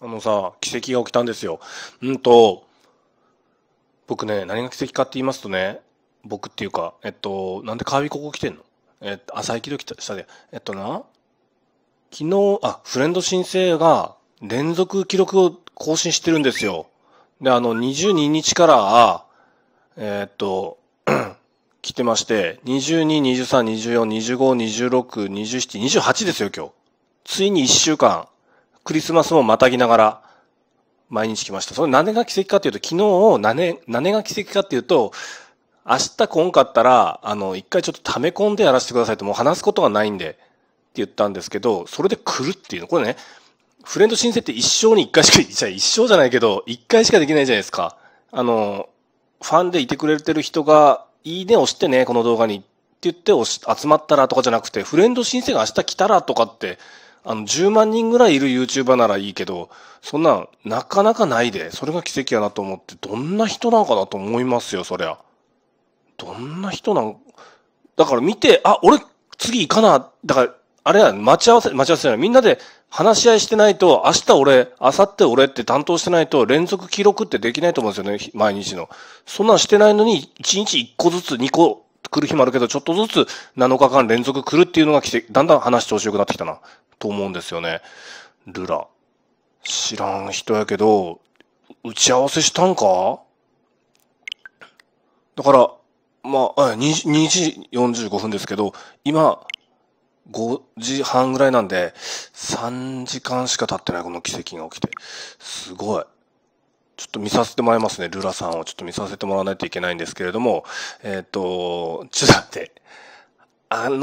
あのさ、奇跡が起きたんですよ。うんと、僕ね、何が奇跡かって言いますとね、僕っていうか、えっと、なんで川ここ来てんのえっと、朝行きどきしたで、えっとな、昨日、あ、フレンド申請が連続記録を更新してるんですよ。で、あの、22日から、えっと、来てまして、22、23、24、25、26、27、28ですよ、今日。ついに一週間、クリスマスもまたぎながら、毎日来ました。それ何が奇跡かというと、昨日何、何が奇跡かというと、明日来んかったら、あの、一回ちょっと溜め込んでやらせてくださいと、もう話すことがないんで、って言ったんですけど、それで来るっていうの。これね、フレンド申請って一生に一回しか、じゃ一生じゃないけど、一回しかできないじゃないですか。あの、ファンでいてくれてる人が、いいね押してね、この動画にって言って集まったらとかじゃなくて、フレンド申請が明日来たらとかって、あの、10万人ぐらいいる YouTuber ならいいけど、そんな、なかなかないで、それが奇跡やなと思って、どんな人なのかなと思いますよ、そりゃ。どんな人なんだから見て、あ、俺、次行かな、だから、あれや、待ち合わせ、待ち合わせじゃない。みんなで話し合いしてないと、明日俺、明後日俺って担当してないと、連続記録ってできないと思うんですよね、毎日の。そんなんしてないのに、1日1個ずつ、2個来る日もあるけど、ちょっとずつ7日間連続来るっていうのが来て、だんだん話調子良くなってきたな、と思うんですよね。ルラ。知らん人やけど、打ち合わせしたんかだから、まあ、2, 2時45分ですけど、今、5時半ぐらいなんで、3時間しか経ってないこの奇跡が起きて。すごい。ちょっと見させてもらいますね。ルラさんをちょっと見させてもらわないといけないんですけれども、えっ、ー、と、ちょっと待って。あの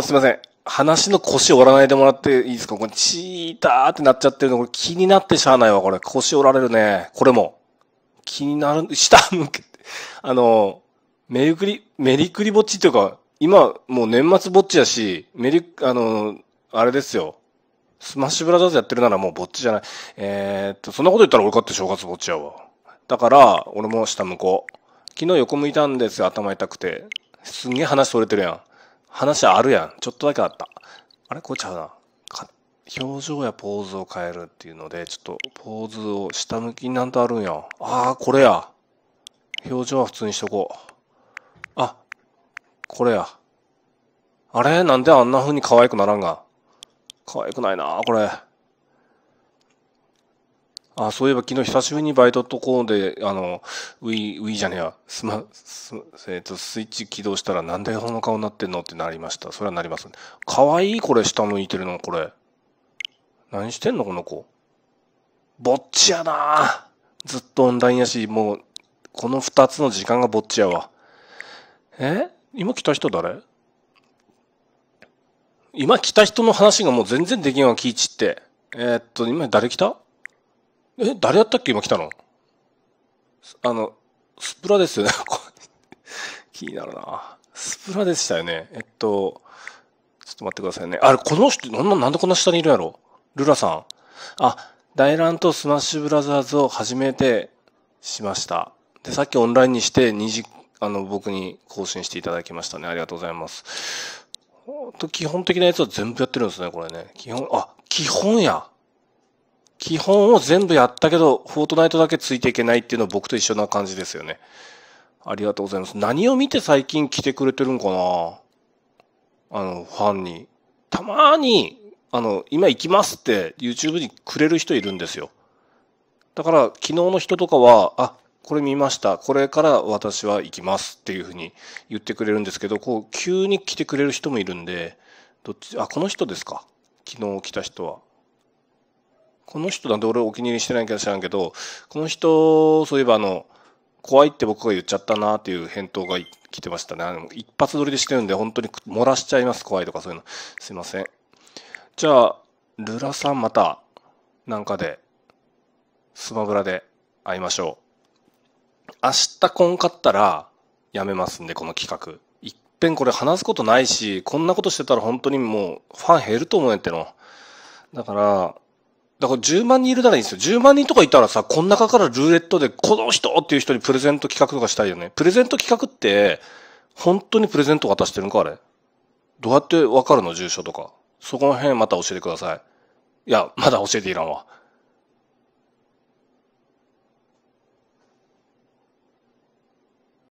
ー、すいません。話の腰折らないでもらっていいですかこれ、チーターってなっちゃってるの、これ気になってしゃあないわ、これ。腰折られるね。これも。気になる、下向けて。あのー、メリクリ、メリクリぼっちっていうか、今、もう年末ぼっちやし、メリ、あのー、あれですよ。スマッシュブラザーズやってるならもうぼっちじゃない。えー、っと、そんなこと言ったら俺かって正月ぼっちやわ。だから、俺も下向こう。昨日横向いたんですよ、頭痛くて。すんげえ話取れてるやん。話あるやん。ちょっとだけあった。あれこっちゃうな。表情やポーズを変えるっていうので、ちょっとポーズを下向きになんとあるんや。ああ、これや。表情は普通にしとこう。あ、これや。あれなんであんな風に可愛くならんが。可愛くないなこれ。あ、そういえば昨日久しぶりにバイトとこうで、あの、ウィ、ウィじゃねえや、スマス,、えっ、と、スイッチ起動したらなんでこん顔になってんのってなりました。それはなりますね。かわいいこれ、下向いてるの、これ。何してんの、この子。ぼっちやなずっとオンラインやし、もう、この二つの時間がぼっちやわ。え今来た人誰今来た人の話がもう全然できんわ、キイチって。えー、っと、今誰来たえ、誰やったっけ今来たのあの、スプラですよね。気になるな。スプラでしたよね。えっと、ちょっと待ってくださいね。あれ、この人、なんななんでこんな下にいるやろルラさん。あ、大乱とスマッシュブラザーズを初めてしました。で、さっきオンラインにして2時、あの、僕に更新していただきましたね。ありがとうございます。基本的なやつは全部やってるんですね、これね。基本、あ、基本や。基本を全部やったけど、フォートナイトだけついていけないっていうのは僕と一緒な感じですよね。ありがとうございます。何を見て最近来てくれてるんかなあの、ファンに。たまに、あの、今行きますって YouTube にくれる人いるんですよ。だから、昨日の人とかは、あ、これ見ました。これから私は行きますっていうふうに言ってくれるんですけど、こう、急に来てくれる人もいるんで、どっち、あ、この人ですか。昨日来た人は。この人なんて俺お気に入りしてないか知らんけど、この人、そういえばあの、怖いって僕が言っちゃったなっていう返答が来てましたね。あの一発撮りでしてるんで、本当に漏らしちゃいます。怖いとかそういうの。すいません。じゃあ、ルラさんまた、なんかで、スマブラで会いましょう。明日こん買ったらやめますんで、この企画。いっぺんこれ話すことないし、こんなことしてたら本当にもうファン減ると思うんっての。だから、だから10万人いるならいいんですよ。10万人とかいたらさ、この中からルーレットでこの人っていう人にプレゼント企画とかしたいよね。プレゼント企画って、本当にプレゼント渡してるんかあれ。どうやってわかるの住所とか。そこの辺また教えてください。いや、まだ教えていらんわ。